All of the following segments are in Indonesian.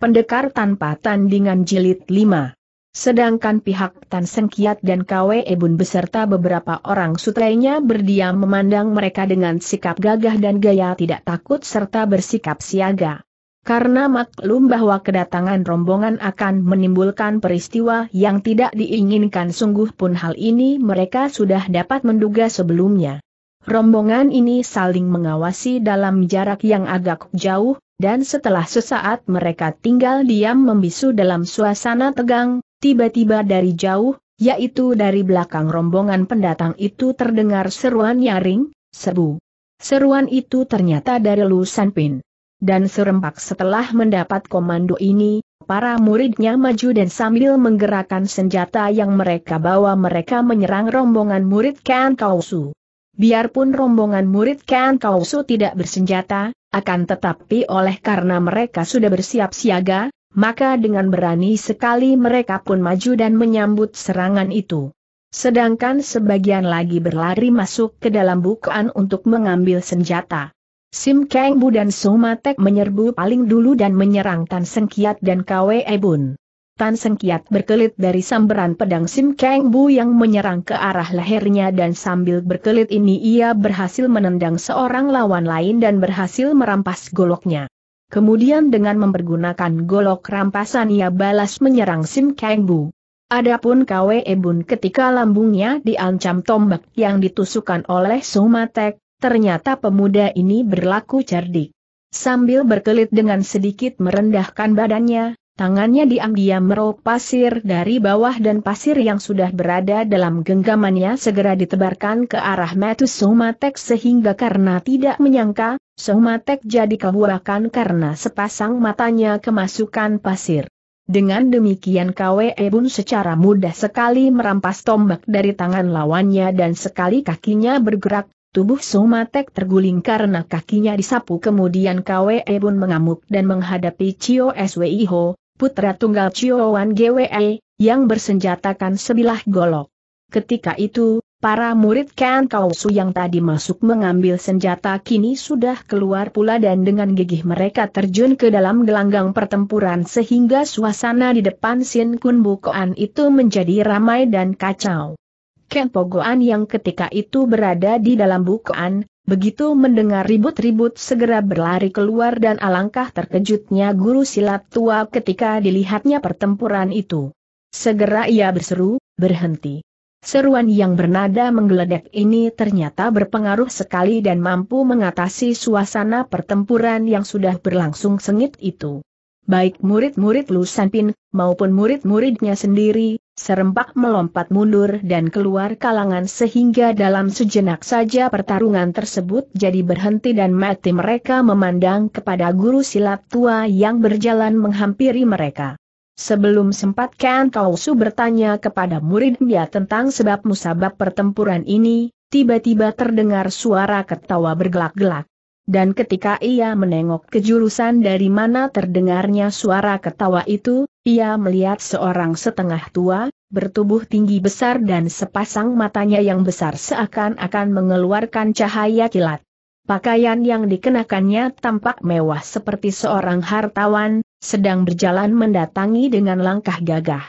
Pendekar tanpa tandingan jilid 5. Sedangkan pihak Tan Sengkiat dan KWE Ebun beserta beberapa orang sutrainya berdiam memandang mereka dengan sikap gagah dan gaya tidak takut serta bersikap siaga. Karena maklum bahwa kedatangan rombongan akan menimbulkan peristiwa yang tidak diinginkan sungguh pun hal ini mereka sudah dapat menduga sebelumnya. Rombongan ini saling mengawasi dalam jarak yang agak jauh, dan setelah sesaat mereka tinggal diam membisu dalam suasana tegang, tiba-tiba dari jauh, yaitu dari belakang rombongan pendatang itu terdengar seruan nyaring, sebu. Seruan itu ternyata dari Lu Sanpin. Dan serempak setelah mendapat komando ini, para muridnya maju dan sambil menggerakkan senjata yang mereka bawa mereka menyerang rombongan murid Kan Kausu. Biarpun rombongan murid Kan Kausu tidak bersenjata, akan tetapi oleh karena mereka sudah bersiap siaga, maka dengan berani sekali mereka pun maju dan menyambut serangan itu. Sedangkan sebagian lagi berlari masuk ke dalam bukaan untuk mengambil senjata. Sim Kang Bu dan Sumatek menyerbu paling dulu dan menyerang Tan Sengkiat dan Kwe Bun. Tan Kiat berkelit dari samberan pedang Sim Kang Bu yang menyerang ke arah lehernya dan sambil berkelit ini ia berhasil menendang seorang lawan lain dan berhasil merampas goloknya. Kemudian dengan mempergunakan golok rampasan ia balas menyerang Sim Kang Bu. Adapun Kwe Bun ketika lambungnya diancam tombak yang ditusukkan oleh Sumatek, ternyata pemuda ini berlaku cerdik. Sambil berkelit dengan sedikit merendahkan badannya, Tangannya diam-diam meraup pasir dari bawah dan pasir yang sudah berada dalam genggamannya segera ditebarkan ke arah Metus Somatek sehingga karena tidak menyangka, Somatek jadi kehuakan karena sepasang matanya kemasukan pasir. Dengan demikian KWE Bun secara mudah sekali merampas tombak dari tangan lawannya dan sekali kakinya bergerak, tubuh Somatek terguling karena kakinya disapu kemudian KWE Bun mengamuk dan menghadapi Chio Sweiho putra tunggal Chiowan GWE, yang bersenjatakan sebilah golok. Ketika itu, para murid Kan Kausu yang tadi masuk mengambil senjata kini sudah keluar pula dan dengan gigih mereka terjun ke dalam gelanggang pertempuran sehingga suasana di depan Sin Kun Bukoan itu menjadi ramai dan kacau. Ken Pogoan yang ketika itu berada di dalam bukaan, begitu mendengar ribut-ribut segera berlari keluar dan alangkah terkejutnya guru silat tua ketika dilihatnya pertempuran itu. Segera ia berseru, berhenti. Seruan yang bernada menggeledek ini ternyata berpengaruh sekali dan mampu mengatasi suasana pertempuran yang sudah berlangsung sengit itu. Baik murid-murid Lu maupun murid-muridnya sendiri, serempak melompat mundur dan keluar kalangan sehingga dalam sejenak saja pertarungan tersebut jadi berhenti dan mati mereka memandang kepada guru silat tua yang berjalan menghampiri mereka. Sebelum sempat Ken Kausu bertanya kepada muridnya tentang sebab musabab pertempuran ini, tiba-tiba terdengar suara ketawa bergelak-gelak dan ketika ia menengok ke jurusan dari mana terdengarnya suara ketawa itu, ia melihat seorang setengah tua, bertubuh tinggi besar dan sepasang matanya yang besar seakan-akan mengeluarkan cahaya kilat. Pakaian yang dikenakannya tampak mewah seperti seorang hartawan, sedang berjalan mendatangi dengan langkah gagah.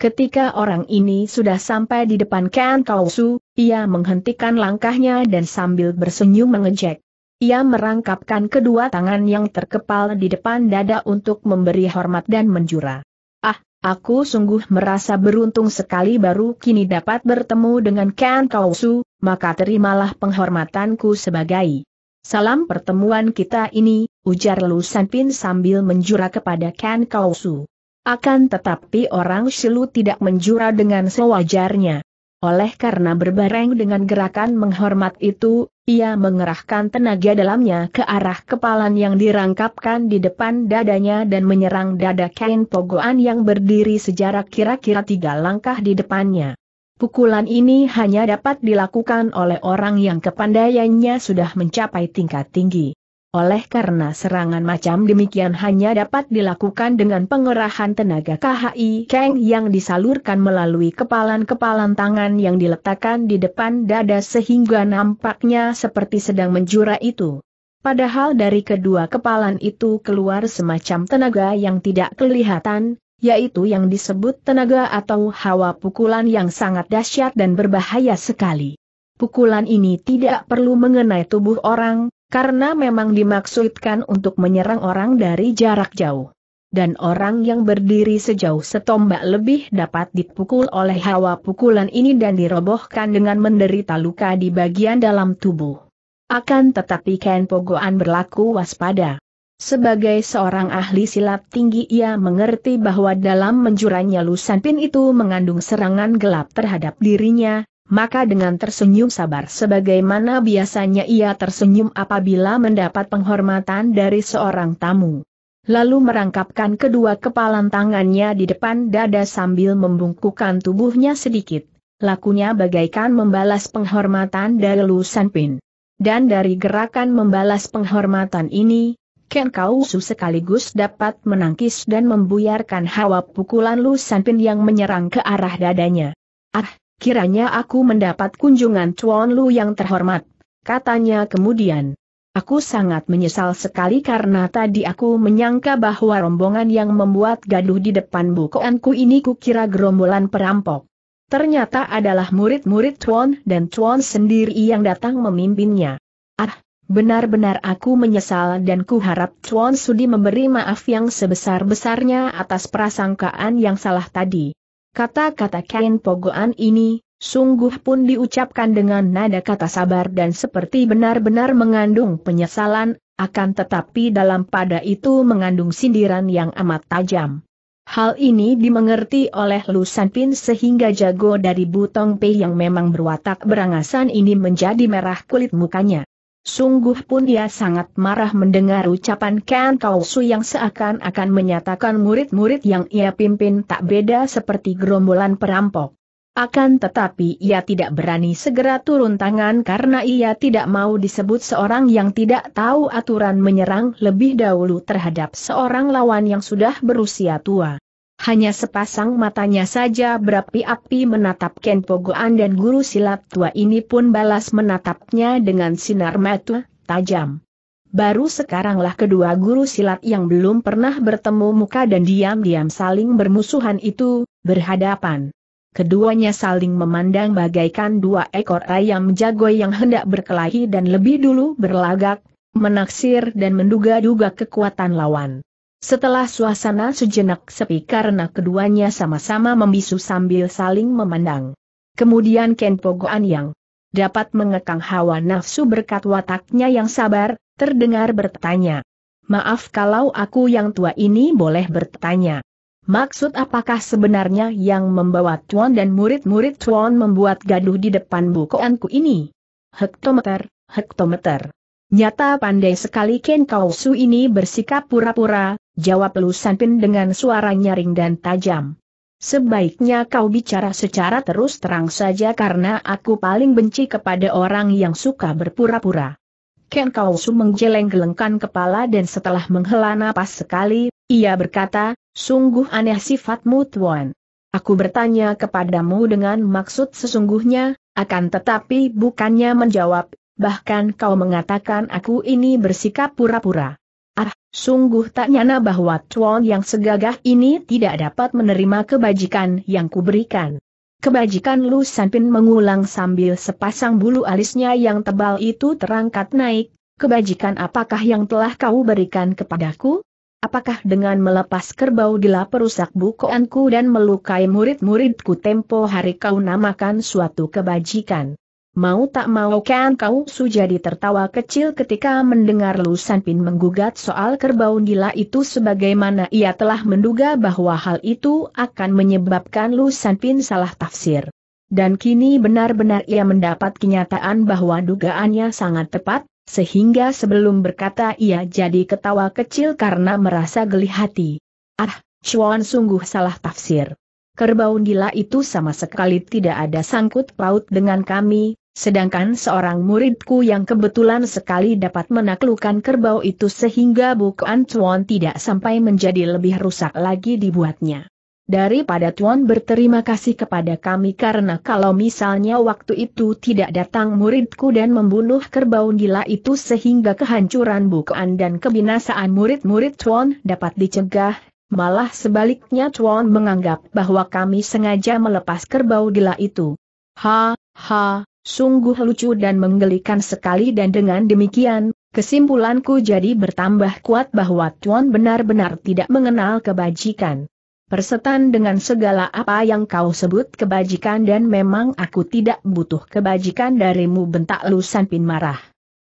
Ketika orang ini sudah sampai di depan Ken Kausu, ia menghentikan langkahnya dan sambil bersenyum mengejek. Ia merangkapkan kedua tangan yang terkepal di depan dada untuk memberi hormat dan menjura. Ah, aku sungguh merasa beruntung sekali baru kini dapat bertemu dengan Ken Kausu, maka terimalah penghormatanku sebagai salam pertemuan kita ini, ujar Lu Sanpin sambil menjura kepada Ken Kausu. Akan tetapi orang Shilu tidak menjura dengan sewajarnya. Oleh karena berbareng dengan gerakan menghormat itu, ia mengerahkan tenaga dalamnya ke arah kepalan yang dirangkapkan di depan dadanya dan menyerang dada Kain Pogoan yang berdiri sejarak kira-kira tiga langkah di depannya. Pukulan ini hanya dapat dilakukan oleh orang yang kepandaiannya sudah mencapai tingkat tinggi. Oleh karena serangan macam demikian hanya dapat dilakukan dengan pengerahan tenaga KHI Kang yang disalurkan melalui kepalan-kepalan tangan yang diletakkan di depan dada sehingga nampaknya seperti sedang menjura itu. Padahal dari kedua kepalan itu keluar semacam tenaga yang tidak kelihatan, yaitu yang disebut tenaga atau hawa pukulan yang sangat dahsyat dan berbahaya sekali. Pukulan ini tidak perlu mengenai tubuh orang, karena memang dimaksudkan untuk menyerang orang dari jarak jauh. Dan orang yang berdiri sejauh setombak lebih dapat dipukul oleh hawa pukulan ini dan dirobohkan dengan menderita luka di bagian dalam tubuh. Akan tetapi Ken Pogoan berlaku waspada. Sebagai seorang ahli silat tinggi ia mengerti bahwa dalam menjuranya lusan pin itu mengandung serangan gelap terhadap dirinya, maka dengan tersenyum sabar sebagaimana biasanya ia tersenyum apabila mendapat penghormatan dari seorang tamu. Lalu merangkapkan kedua kepalan tangannya di depan dada sambil membungkukkan tubuhnya sedikit, lakunya bagaikan membalas penghormatan dari Lu Sanpin. Dan dari gerakan membalas penghormatan ini, Ken Kausu sekaligus dapat menangkis dan membuyarkan hawa pukulan Lu Sanpin yang menyerang ke arah dadanya. Ah, kiranya aku mendapat kunjungan Chuan Lu yang terhormat. Katanya kemudian. Aku sangat menyesal sekali karena tadi aku menyangka bahwa rombongan yang membuat gaduh di depan bukuanku ini kukira gerombolan perampok. Ternyata adalah murid-murid Chuan dan Chuan sendiri yang datang memimpinnya. Ah, benar-benar aku menyesal dan kuharap Chuan Sudi memberi maaf yang sebesar-besarnya atas prasangkaan yang salah tadi. Kata-kata kain pogoan ini, sungguh pun diucapkan dengan nada kata sabar dan seperti benar-benar mengandung penyesalan, akan tetapi dalam pada itu mengandung sindiran yang amat tajam. Hal ini dimengerti oleh Lu Sanpin sehingga jago dari Butong Pei yang memang berwatak berangasan ini menjadi merah kulit mukanya. Sungguh pun dia sangat marah mendengar ucapan Ken Kau yang seakan-akan menyatakan murid-murid yang ia pimpin tak beda seperti gerombolan perampok. Akan tetapi ia tidak berani segera turun tangan karena ia tidak mau disebut seorang yang tidak tahu aturan menyerang lebih dahulu terhadap seorang lawan yang sudah berusia tua hanya sepasang matanya saja berapi-api menatap Ken Pogoan dan guru silat tua ini pun balas menatapnya dengan sinar mata tajam. Baru sekaranglah kedua guru silat yang belum pernah bertemu muka dan diam-diam saling bermusuhan itu, berhadapan. Keduanya saling memandang bagaikan dua ekor ayam jago yang hendak berkelahi dan lebih dulu berlagak, menaksir dan menduga-duga kekuatan lawan. Setelah suasana sejenak sepi karena keduanya sama-sama membisu sambil saling memandang. Kemudian Ken Pogoan yang dapat mengekang hawa nafsu berkat wataknya yang sabar, terdengar bertanya. Maaf kalau aku yang tua ini boleh bertanya. Maksud apakah sebenarnya yang membawa Tuan dan murid-murid Tuan membuat gaduh di depan bukuanku ini? Hektometer, hektometer. Nyata pandai sekali Ken Kausu ini bersikap pura-pura, jawab Lu Sanpin dengan suara nyaring dan tajam. Sebaiknya kau bicara secara terus terang saja karena aku paling benci kepada orang yang suka berpura-pura. Ken Kausu menggeleng-gelengkan kepala dan setelah menghela napas sekali, ia berkata, sungguh aneh sifatmu tuan. Aku bertanya kepadamu dengan maksud sesungguhnya, akan tetapi bukannya menjawab, Bahkan kau mengatakan aku ini bersikap pura-pura. Ah, sungguh tak nyana bahwa tuan yang segagah ini tidak dapat menerima kebajikan yang kuberikan. Kebajikan Lu Sanpin mengulang sambil sepasang bulu alisnya yang tebal itu terangkat naik, kebajikan apakah yang telah kau berikan kepadaku? Apakah dengan melepas kerbau gila perusak bukoanku dan melukai murid-muridku tempo hari kau namakan suatu kebajikan? Mau tak mau kan kau sudah tertawa kecil ketika mendengar Lu Sanpin menggugat soal kerbau gila itu sebagaimana ia telah menduga bahwa hal itu akan menyebabkan Lu Sanpin salah tafsir. Dan kini benar-benar ia mendapat kenyataan bahwa dugaannya sangat tepat, sehingga sebelum berkata ia jadi ketawa kecil karena merasa geli hati. Ah, Chuan sungguh salah tafsir. Kerbau gila itu sama sekali tidak ada sangkut paut dengan kami, Sedangkan seorang muridku yang kebetulan sekali dapat menaklukkan kerbau itu sehingga bukan Tuan tidak sampai menjadi lebih rusak lagi dibuatnya. Daripada Tuan berterima kasih kepada kami karena kalau misalnya waktu itu tidak datang muridku dan membunuh kerbau gila itu sehingga kehancuran bukan dan kebinasaan murid-murid Tuan dapat dicegah, malah sebaliknya Tuan menganggap bahwa kami sengaja melepas kerbau gila itu. Ha, ha, Sungguh lucu dan menggelikan sekali dan dengan demikian, kesimpulanku jadi bertambah kuat bahwa Tuan benar-benar tidak mengenal kebajikan. Persetan dengan segala apa yang kau sebut kebajikan dan memang aku tidak butuh kebajikan darimu bentak Lusan Pin marah.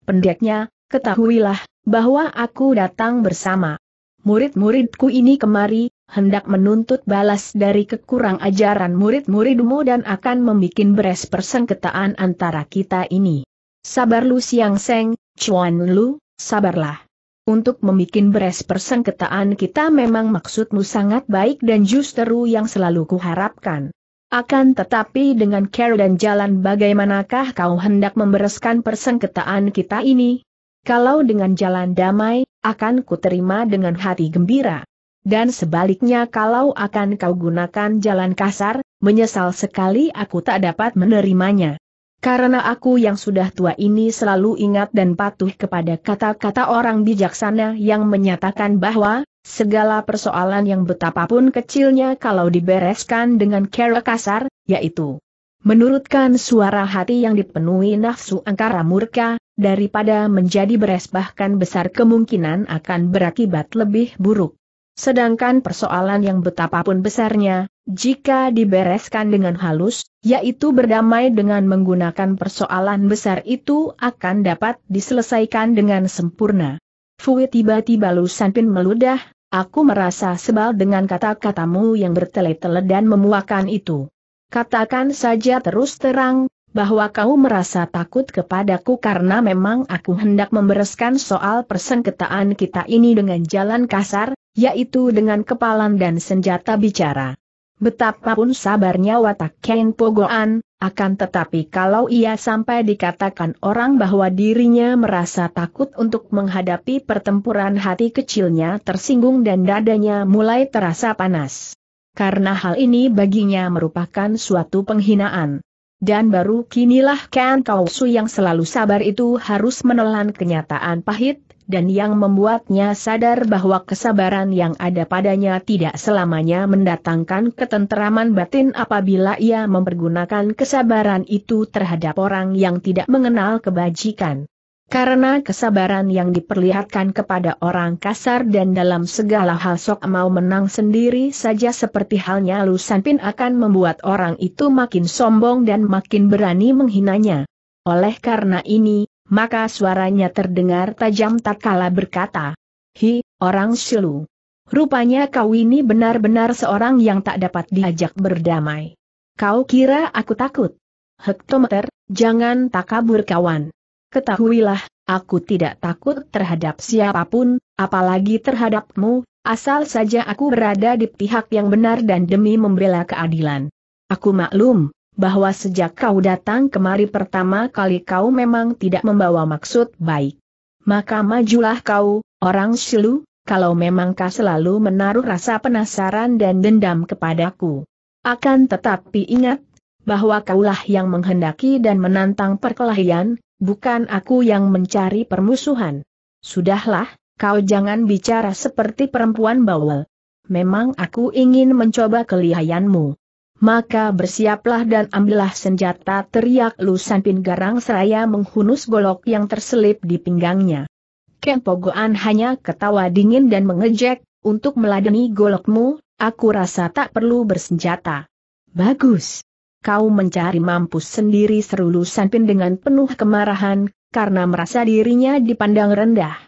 Pendeknya, ketahuilah, bahwa aku datang bersama murid-muridku ini kemari, hendak menuntut balas dari kekurang ajaran murid-muridmu dan akan membuat beres persengketaan antara kita ini. Sabar Lu Siang Seng, cuan Lu, sabarlah. Untuk membuat beres persengketaan kita memang maksudmu sangat baik dan justru yang selalu kuharapkan. Akan tetapi dengan care dan jalan bagaimanakah kau hendak membereskan persengketaan kita ini? Kalau dengan jalan damai, akan kuterima dengan hati gembira. Dan sebaliknya kalau akan kau gunakan jalan kasar, menyesal sekali aku tak dapat menerimanya. Karena aku yang sudah tua ini selalu ingat dan patuh kepada kata-kata orang bijaksana yang menyatakan bahwa, segala persoalan yang betapapun kecilnya kalau dibereskan dengan cara kasar, yaitu menurutkan suara hati yang dipenuhi nafsu angkara murka, daripada menjadi beres bahkan besar kemungkinan akan berakibat lebih buruk. Sedangkan persoalan yang betapapun besarnya, jika dibereskan dengan halus, yaitu berdamai dengan menggunakan persoalan besar itu akan dapat diselesaikan dengan sempurna. Fui tiba-tiba Lu Sanpin meludah, aku merasa sebal dengan kata-katamu yang bertele-tele dan memuakan itu. Katakan saja terus terang, bahwa kau merasa takut kepadaku karena memang aku hendak membereskan soal persengketaan kita ini dengan jalan kasar, yaitu dengan kepalan dan senjata bicara. Betapapun sabarnya watak Ken Pogoan, akan tetapi kalau ia sampai dikatakan orang bahwa dirinya merasa takut untuk menghadapi pertempuran hati kecilnya tersinggung dan dadanya mulai terasa panas. Karena hal ini baginya merupakan suatu penghinaan. Dan baru kinilah Ken Kausu yang selalu sabar itu harus menelan kenyataan pahit, dan yang membuatnya sadar bahwa kesabaran yang ada padanya tidak selamanya mendatangkan ketenteraman batin apabila ia mempergunakan kesabaran itu terhadap orang yang tidak mengenal kebajikan. Karena kesabaran yang diperlihatkan kepada orang kasar dan dalam segala hal sok mau menang sendiri saja seperti halnya Lu Sanpin akan membuat orang itu makin sombong dan makin berani menghinanya. Oleh karena ini, maka suaranya terdengar tajam tak berkata, Hi, orang silu. Rupanya kau ini benar-benar seorang yang tak dapat diajak berdamai. Kau kira aku takut? Hektometer, jangan tak kabur kawan. Ketahuilah, aku tidak takut terhadap siapapun, apalagi terhadapmu, asal saja aku berada di pihak yang benar dan demi membela keadilan. Aku maklum, bahwa sejak kau datang kemari pertama kali kau memang tidak membawa maksud baik. Maka majulah kau, orang silu, kalau memang kau selalu menaruh rasa penasaran dan dendam kepadaku. Akan tetapi ingat, bahwa kaulah yang menghendaki dan menantang perkelahian, bukan aku yang mencari permusuhan. Sudahlah, kau jangan bicara seperti perempuan bawel. Memang aku ingin mencoba kelihayanmu. Maka bersiaplah dan ambillah senjata teriak Lu Sanpin Garang Seraya menghunus golok yang terselip di pinggangnya. Ken Pogoan hanya ketawa dingin dan mengejek, untuk meladeni golokmu, aku rasa tak perlu bersenjata. Bagus kau mencari mampus sendiri seru Lusanpin dengan penuh kemarahan, karena merasa dirinya dipandang rendah.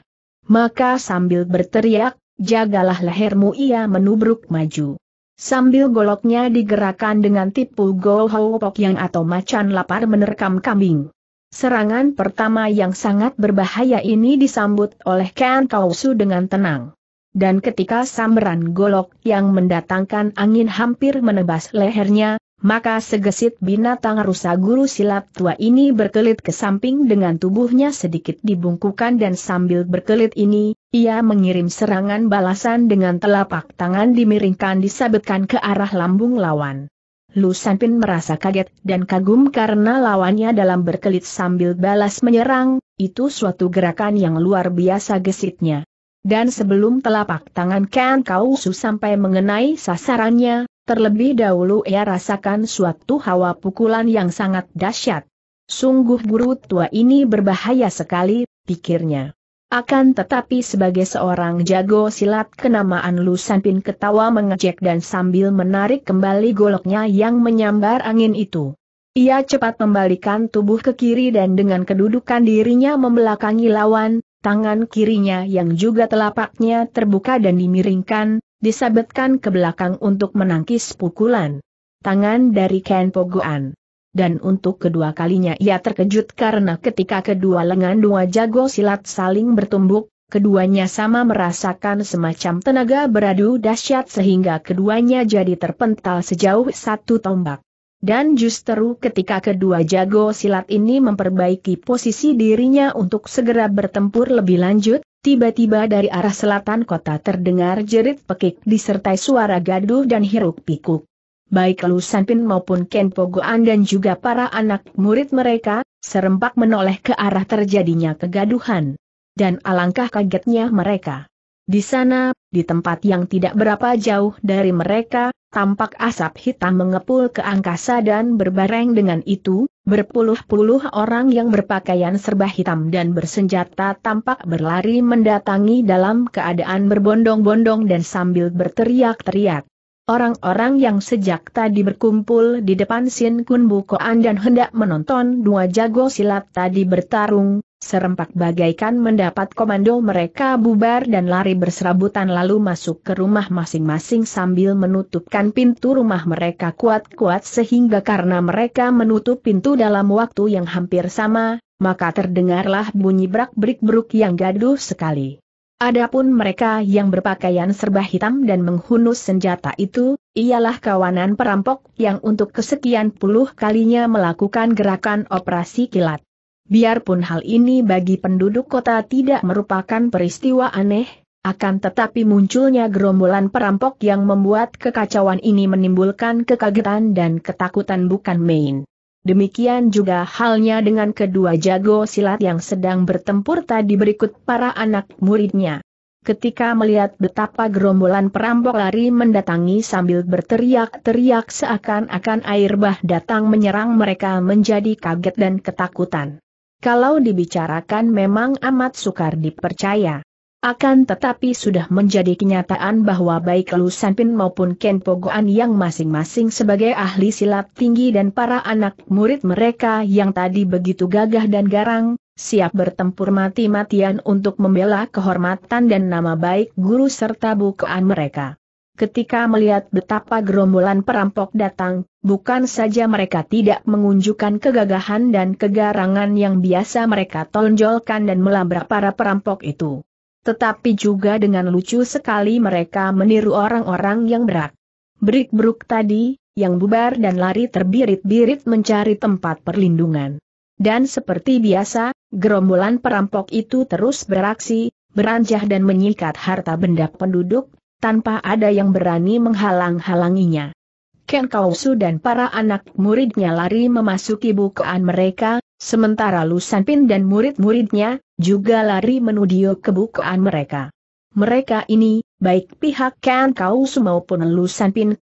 Maka sambil berteriak, jagalah lehermu ia menubruk maju. Sambil goloknya digerakkan dengan tipu golhopok yang atau macan lapar menerkam kambing. Serangan pertama yang sangat berbahaya ini disambut oleh Ken Kausu dengan tenang. Dan ketika samberan golok yang mendatangkan angin hampir menebas lehernya, maka segesit binatang rusa guru silat tua ini berkelit ke samping dengan tubuhnya sedikit dibungkukan dan sambil berkelit ini, ia mengirim serangan balasan dengan telapak tangan dimiringkan disabetkan ke arah lambung lawan. Lu Sanpin merasa kaget dan kagum karena lawannya dalam berkelit sambil balas menyerang, itu suatu gerakan yang luar biasa gesitnya. Dan sebelum telapak tangan Ken Kausu sampai mengenai sasarannya, Terlebih dahulu ia rasakan suatu hawa pukulan yang sangat dahsyat. Sungguh guru tua ini berbahaya sekali, pikirnya. Akan tetapi sebagai seorang jago silat kenamaan Lu ketawa mengejek dan sambil menarik kembali goloknya yang menyambar angin itu. Ia cepat membalikan tubuh ke kiri dan dengan kedudukan dirinya membelakangi lawan, tangan kirinya yang juga telapaknya terbuka dan dimiringkan, disabetkan ke belakang untuk menangkis pukulan. Tangan dari Ken Pogoan. Dan untuk kedua kalinya ia terkejut karena ketika kedua lengan dua jago silat saling bertumbuk, keduanya sama merasakan semacam tenaga beradu dahsyat sehingga keduanya jadi terpental sejauh satu tombak. Dan justru ketika kedua jago silat ini memperbaiki posisi dirinya untuk segera bertempur lebih lanjut, Tiba-tiba dari arah selatan kota terdengar jerit pekik disertai suara gaduh dan hiruk pikuk. Baik Lu maupun Ken Pogoan dan juga para anak murid mereka, serempak menoleh ke arah terjadinya kegaduhan. Dan alangkah kagetnya mereka. Di sana, di tempat yang tidak berapa jauh dari mereka, tampak asap hitam mengepul ke angkasa dan berbareng dengan itu, berpuluh-puluh orang yang berpakaian serba hitam dan bersenjata tampak berlari mendatangi dalam keadaan berbondong-bondong dan sambil berteriak-teriak. Orang-orang yang sejak tadi berkumpul di depan Sin Kun Bukoan dan hendak menonton dua jago silat tadi bertarung, serempak bagaikan mendapat komando mereka bubar dan lari berserabutan lalu masuk ke rumah masing-masing sambil menutupkan pintu rumah mereka kuat-kuat sehingga karena mereka menutup pintu dalam waktu yang hampir sama, maka terdengarlah bunyi brak-brik beruk yang gaduh sekali. Adapun mereka yang berpakaian serba hitam dan menghunus senjata itu, ialah kawanan perampok yang untuk kesekian puluh kalinya melakukan gerakan operasi kilat. Biarpun hal ini bagi penduduk kota tidak merupakan peristiwa aneh, akan tetapi munculnya gerombolan perampok yang membuat kekacauan ini menimbulkan kekagetan dan ketakutan bukan main. Demikian juga halnya dengan kedua jago silat yang sedang bertempur tadi berikut para anak muridnya. Ketika melihat betapa gerombolan perampok lari mendatangi sambil berteriak-teriak seakan-akan air bah datang menyerang mereka menjadi kaget dan ketakutan. Kalau dibicarakan memang amat sukar dipercaya. Akan tetapi sudah menjadi kenyataan bahwa baik Lu Sanpin maupun Ken Pogoan yang masing-masing sebagai ahli silat tinggi dan para anak murid mereka yang tadi begitu gagah dan garang, siap bertempur mati-matian untuk membela kehormatan dan nama baik guru serta bukaan mereka. Ketika melihat betapa gerombolan perampok datang, bukan saja mereka tidak mengunjukkan kegagahan dan kegarangan yang biasa mereka tonjolkan dan melabrak para perampok itu tetapi juga dengan lucu sekali mereka meniru orang-orang yang berat. Berik-beruk tadi, yang bubar dan lari terbirit-birit mencari tempat perlindungan. Dan seperti biasa, gerombolan perampok itu terus beraksi, beranjah dan menyikat harta benda penduduk, tanpa ada yang berani menghalang-halanginya. Ken Kausu dan para anak muridnya lari memasuki bukaan mereka, Sementara Lu dan murid-muridnya, juga lari menuju kebukaan mereka. Mereka ini, baik pihak Ken Kaus maupun Lu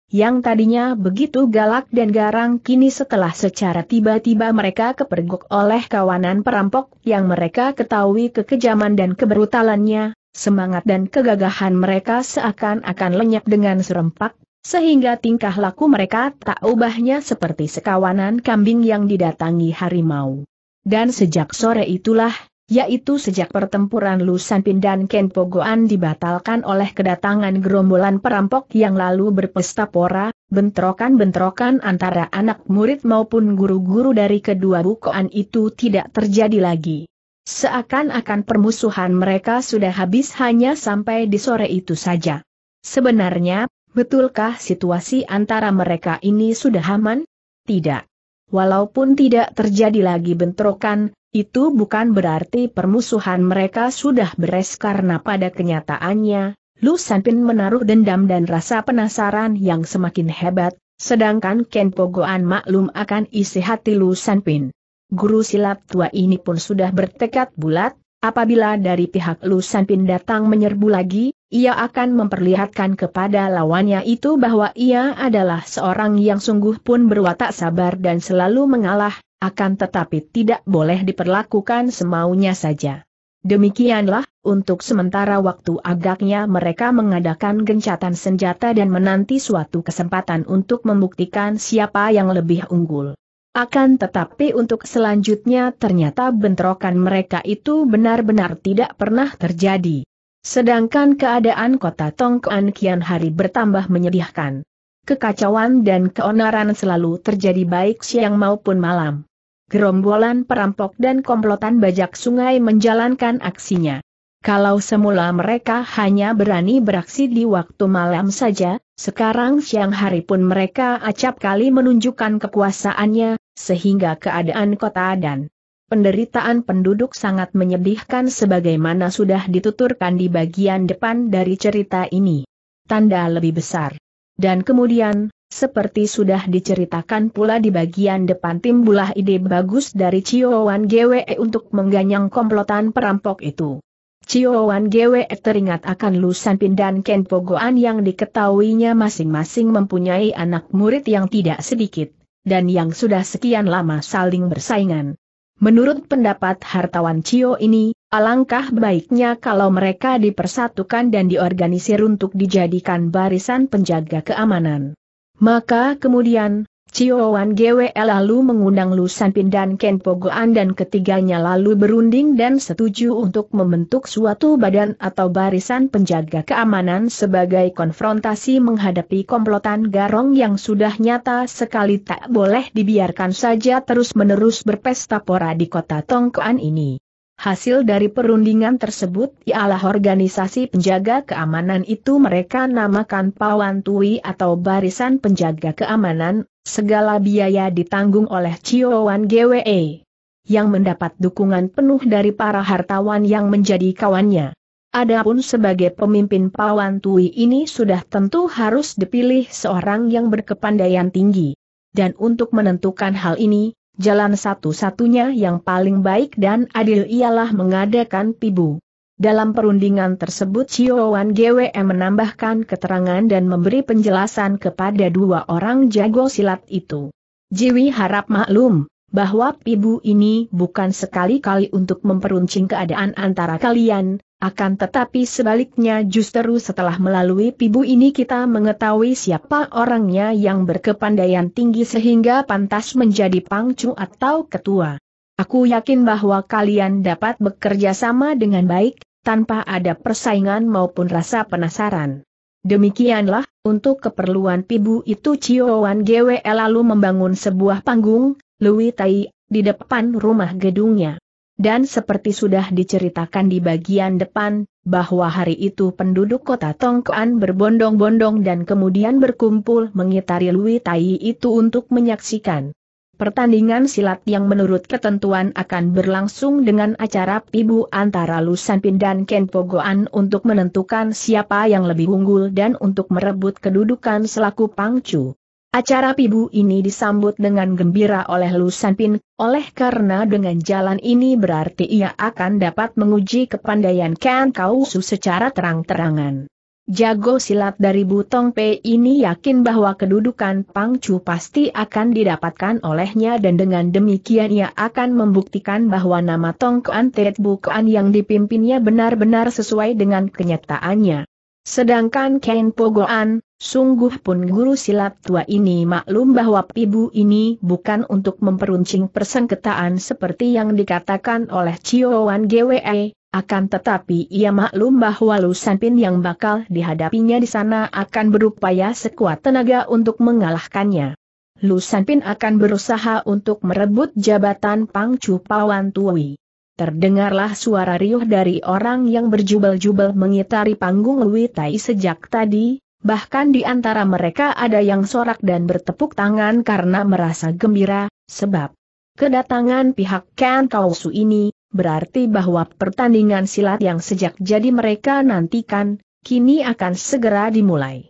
yang tadinya begitu galak dan garang kini setelah secara tiba-tiba mereka kepergok oleh kawanan perampok yang mereka ketahui kekejaman dan keberutalannya, semangat dan kegagahan mereka seakan-akan lenyap dengan serempak, sehingga tingkah laku mereka tak ubahnya seperti sekawanan kambing yang didatangi harimau. Dan sejak sore itulah, yaitu sejak pertempuran Lusanpin dan Kenpogoan dibatalkan oleh kedatangan gerombolan perampok yang lalu berpesta pora, bentrokan-bentrokan antara anak murid maupun guru-guru dari kedua bukoan itu tidak terjadi lagi. Seakan-akan permusuhan mereka sudah habis hanya sampai di sore itu saja. Sebenarnya, Betulkah situasi antara mereka ini sudah aman? Tidak. Walaupun tidak terjadi lagi bentrokan, itu bukan berarti permusuhan mereka sudah beres karena pada kenyataannya, Lu Sanpin menaruh dendam dan rasa penasaran yang semakin hebat, sedangkan Ken Pogoan maklum akan isi hati Lu Sanpin. Guru silat tua ini pun sudah bertekad bulat, Apabila dari pihak Lusan datang menyerbu lagi, ia akan memperlihatkan kepada lawannya itu bahwa ia adalah seorang yang sungguh pun berwatak sabar dan selalu mengalah, akan tetapi tidak boleh diperlakukan semaunya saja. Demikianlah, untuk sementara waktu agaknya mereka mengadakan gencatan senjata dan menanti suatu kesempatan untuk membuktikan siapa yang lebih unggul. Akan tetapi untuk selanjutnya ternyata bentrokan mereka itu benar-benar tidak pernah terjadi. Sedangkan keadaan kota Tongkoan kian hari bertambah menyedihkan. Kekacauan dan keonaran selalu terjadi baik siang maupun malam. Gerombolan perampok dan komplotan bajak sungai menjalankan aksinya. Kalau semula mereka hanya berani beraksi di waktu malam saja, sekarang siang hari pun mereka acap kali menunjukkan kekuasaannya, sehingga keadaan kota dan penderitaan penduduk sangat menyedihkan sebagaimana sudah dituturkan di bagian depan dari cerita ini. Tanda lebih besar. Dan kemudian, seperti sudah diceritakan pula di bagian depan timbulah ide bagus dari Ciowan GWE untuk mengganyang komplotan perampok itu. Ciowan GWE teringat akan Lusan Pin dan Ken Pogoan yang diketahuinya masing-masing mempunyai anak murid yang tidak sedikit dan yang sudah sekian lama saling bersaingan. Menurut pendapat hartawan Cio ini, alangkah baiknya kalau mereka dipersatukan dan diorganisir untuk dijadikan barisan penjaga keamanan. Maka kemudian, Wan GW lalu mengundang Lu Sanpin dan Ken Pogoan dan ketiganya lalu berunding dan setuju untuk membentuk suatu badan atau barisan penjaga keamanan sebagai konfrontasi menghadapi komplotan garong yang sudah nyata sekali tak boleh dibiarkan saja terus-menerus berpesta pora di kota Tongkoan ini. Hasil dari perundingan tersebut ialah organisasi penjaga keamanan itu mereka namakan Pawan Tui atau Barisan Penjaga Keamanan, segala biaya ditanggung oleh Ciowan GWE yang mendapat dukungan penuh dari para hartawan yang menjadi kawannya. Adapun sebagai pemimpin Pawan Tui ini sudah tentu harus dipilih seorang yang berkepandaian tinggi. Dan untuk menentukan hal ini, jalan satu-satunya yang paling baik dan adil ialah mengadakan pibu. Dalam perundingan tersebut Chiowan GWM menambahkan keterangan dan memberi penjelasan kepada dua orang jago silat itu. Jiwi harap maklum, bahwa pibu ini bukan sekali-kali untuk memperuncing keadaan antara kalian, akan tetapi sebaliknya justru setelah melalui pibu ini kita mengetahui siapa orangnya yang berkepandaian tinggi sehingga pantas menjadi pangcu atau ketua. Aku yakin bahwa kalian dapat bekerja sama dengan baik, tanpa ada persaingan maupun rasa penasaran. Demikianlah, untuk keperluan pibu itu Chiowan GW lalu membangun sebuah panggung, Lui Tai, di depan rumah gedungnya. Dan seperti sudah diceritakan di bagian depan, bahwa hari itu penduduk kota Tongkoan berbondong-bondong dan kemudian berkumpul mengitari Lui Tai itu untuk menyaksikan. Pertandingan silat yang menurut ketentuan akan berlangsung dengan acara pibu antara Lusanpin dan Kenpogoan untuk menentukan siapa yang lebih unggul dan untuk merebut kedudukan selaku pangcu. Acara pibu ini disambut dengan gembira oleh Lu Sanpin, oleh karena dengan jalan ini berarti ia akan dapat menguji kepandaian Ken Kausu secara terang-terangan. Jago silat dari Butong Pei ini yakin bahwa kedudukan Pang Chu pasti akan didapatkan olehnya dan dengan demikian ia akan membuktikan bahwa nama Tong Kuan Bukan yang dipimpinnya benar-benar sesuai dengan kenyataannya. Sedangkan Ken Pogoan, Sungguh pun guru silat tua ini maklum bahwa pibu ini bukan untuk memperuncing persengketaan seperti yang dikatakan oleh Ciowan GWE, akan tetapi ia maklum bahwa Lusanpin yang bakal dihadapinya di sana akan berupaya sekuat tenaga untuk mengalahkannya. Lusanpin akan berusaha untuk merebut jabatan Pangcu Pawan Tui. Terdengarlah suara riuh dari orang yang berjubel-jubel mengitari panggung Lui Tai sejak tadi, Bahkan di antara mereka ada yang sorak dan bertepuk tangan karena merasa gembira, sebab kedatangan pihak Ken Kausu ini, berarti bahwa pertandingan silat yang sejak jadi mereka nantikan, kini akan segera dimulai.